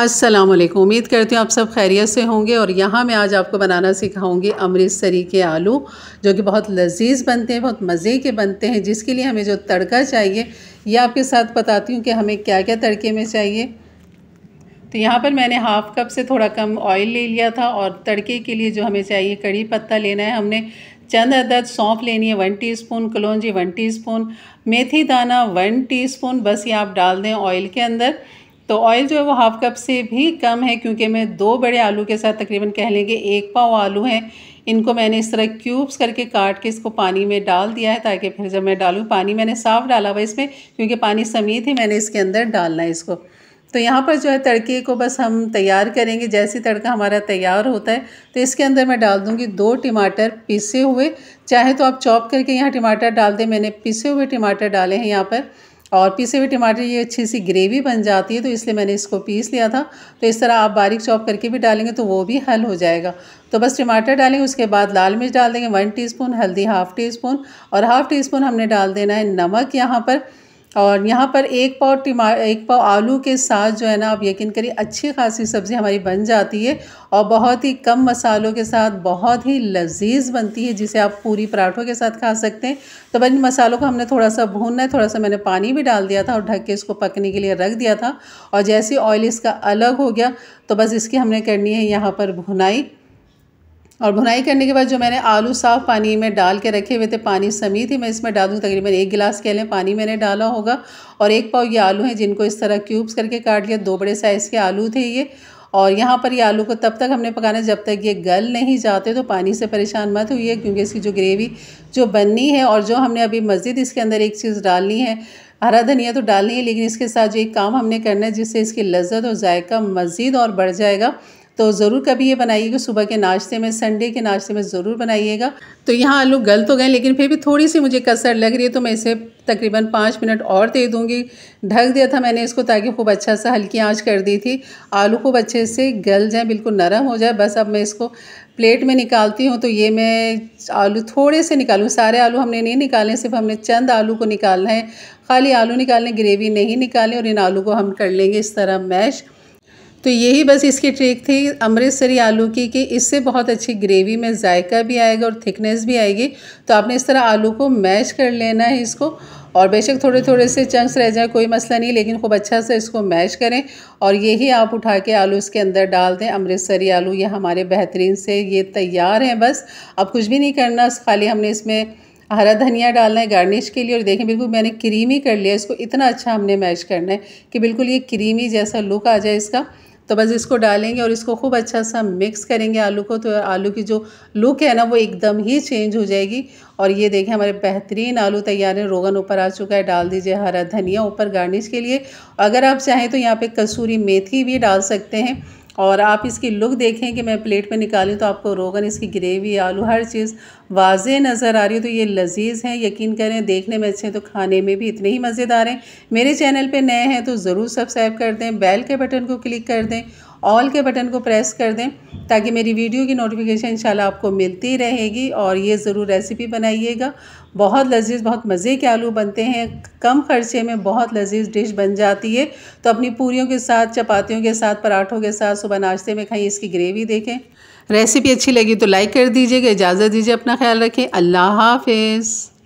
अस्सलाम वालेकुम उम्मीद करती हूँ आप सब खैरियत से होंगे और यहाँ मैं आज आपको बनाना सिखाऊंगी अमृतसरी के आलू जो कि बहुत लजीज बनते हैं बहुत मज़े के बनते हैं जिसके लिए हमें जो तड़का चाहिए ये आपके साथ बताती हूँ कि हमें क्या क्या तड़के में चाहिए तो यहाँ पर मैंने हाफ़ कप से थोड़ा कम ऑयल ले लिया था और तड़के के लिए जो हमें चाहिए कड़ी पत्ता लेना है हमने चंद अदद सौंफ लेनी है वन टीस्पून कलौजी वन टीस्पून मेथी दाना वन टीस्पून बस ये आप डाल दें ऑयल के अंदर तो ऑयल जो है वो हाफ़ कप से भी कम है क्योंकि मैं दो बड़े आलू के साथ तकरीबन कह लेंगे एक पाव आलू हैं इनको मैंने इस तरह क्यूब्स करके काट के इसको पानी में डाल दिया है ताकि फिर जब मैं डालूँ पानी मैंने साफ़ डाला हुआ इसमें क्योंकि पानी समीत ही मैंने इसके अंदर डालना है इसको तो यहाँ पर जो है तड़के को बस हम तैयार करेंगे जैसे तड़का हमारा तैयार होता है तो इसके अंदर मैं डाल दूँगी दो टमाटर पीसे हुए चाहे तो आप चॉप करके यहाँ टमाटर डाल दें मैंने पीसे हुए टमाटर डाले हैं यहाँ पर और पीसे हुए टमाटर ये अच्छी सी ग्रेवी बन जाती है तो इसलिए मैंने इसको पीस लिया था तो इस तरह आप बारीक चॉप करके भी डालेंगे तो वो भी हल हो जाएगा तो बस टमाटर डालेंगे उसके बाद लाल मिर्च डाल देंगे वन टीस्पून हल्दी हाफ़ टी स्पून और हाफ़ टी स्पून हमने डाल देना है नमक यहाँ पर और यहाँ पर एक पाव टिमा एक पाव आलू के साथ जो है ना आप यकीन करिए अच्छी खासी सब्ज़ी हमारी बन जाती है और बहुत ही कम मसालों के साथ बहुत ही लजीज बनती है जिसे आप पूरी पराठों के साथ खा सकते हैं तो बन मसालों को हमने थोड़ा सा भूनना है थोड़ा सा मैंने पानी भी डाल दिया था और ढक के इसको पकने के लिए रख दिया था और जैसे ऑयल इसका अलग हो गया तो बस इसकी हमने करनी है यहाँ पर भुनाई और भुनाई करने के बाद जो मैंने आलू साफ़ पानी में डाल के रखे हुए थे पानी समी थी मैं इसमें डाल दूँ तकरीबन एक गिलास कह लें पानी मैंने डाला होगा और एक पाव ये आलू हैं जिनको इस तरह क्यूब्स करके काट लिया दो बड़े साइज़ के आलू थे ये और यहाँ पर ये आलू को तब तक हमने पकाना जब तक ये गल नहीं जाते तो पानी से परेशान मत है क्योंकि इसकी जो ग्रेवी जो बननी है और जो हमने अभी मज़ीद इसके अंदर एक चीज़ डालनी है हरा धनिया तो डालनी है लेकिन इसके साथ जो एक काम हमने करना है जिससे इसकी लज्जत और जायका मज़ीद और बढ़ जाएगा तो ज़रूर कभी ये बनाइएगा सुबह के नाश्ते में संडे के नाश्ते में ज़रूर बनाइएगा तो यहाँ आलू गल तो गए लेकिन फिर भी थोड़ी सी मुझे कसर लग रही है तो मैं इसे तकरीबन पाँच मिनट और दे दूँगी ढक दिया था मैंने इसको ताकि खूब अच्छा सा हल्की आँच कर दी थी आलू खूब अच्छे से गल जाए बिल्कुल नरम हो जाए बस अब मैं इसको प्लेट में निकालती हूँ तो ये मैं आलू थोड़े से निकालूँ सारे आलू हमने नहीं निकाले सिर्फ हमने चंद आलू को निकालना है खाली आलू निकालने ग्रेवी नहीं निकालें और इन आलू को हम कर लेंगे इस तरह मैश तो यही बस इसकी ट्रिक थी अमृतसरी आलू की कि इससे बहुत अच्छी ग्रेवी में जायका भी आएगा और थिकनेस भी आएगी तो आपने इस तरह आलू को मैश कर लेना है इसको और बेशक थोड़े थोड़े से चंक्स रह जाए कोई मसला नहीं लेकिन खूब अच्छा से इसको मैश करें और यही आप उठा के आलू इसके अंदर डाल दें अमृतसरी आलू ये हमारे बेहतरीन से ये तैयार हैं बस अब कुछ भी नहीं करना खाली हमने इसमें हरा धनिया डालना है गार्निश के लिए और देखें बिल्कुल मैंने क्रीमी कर लिया इसको इतना अच्छा हमने मैश करना है कि बिल्कुल ये क्रीमी जैसा लुक आ जाए इसका तो बस इसको डालेंगे और इसको खूब अच्छा सा मिक्स करेंगे आलू को तो आलू की जो लुक है ना वो एकदम ही चेंज हो जाएगी और ये देखें हमारे बेहतरीन आलू तैयार हैं रोगन ऊपर आ चुका है डाल दीजिए हरा धनिया ऊपर गार्निश के लिए अगर आप चाहें तो यहाँ पे कसूरी मेथी भी डाल सकते हैं और आप इसकी लुक देखें कि मैं प्लेट में निकाली तो आपको रोगन इसकी ग्रेवी आलू हर चीज़ वाज नज़र आ रही हो तो ये लजीज़ हैं यकीन करें देखने में अच्छे हैं तो खाने में भी इतने ही मज़ेदार हैं मेरे चैनल पर नए हैं तो ज़रूर सब्सक्राइब कर दें बेल के बटन को क्लिक कर दें ऑल के बटन को प्रेस कर दें ताकि मेरी वीडियो की नोटिफिकेशन इंशाल्लाह आपको मिलती रहेगी और ये ज़रूर रेसिपी बनाइएगा बहुत लजीज बहुत मज़े के आलू बनते हैं कम खर्चे में बहुत लजीज डिश बन जाती है तो अपनी पूरीों के साथ चपातियों के साथ पराठों के साथ सुबह नाश्ते में खाइए इसकी ग्रेवी देखें रेसिपी अच्छी लगी तो लाइक कर दीजिएगा इजाज़त दीजिए अपना ख्याल रखें अल्लाह हाफिज़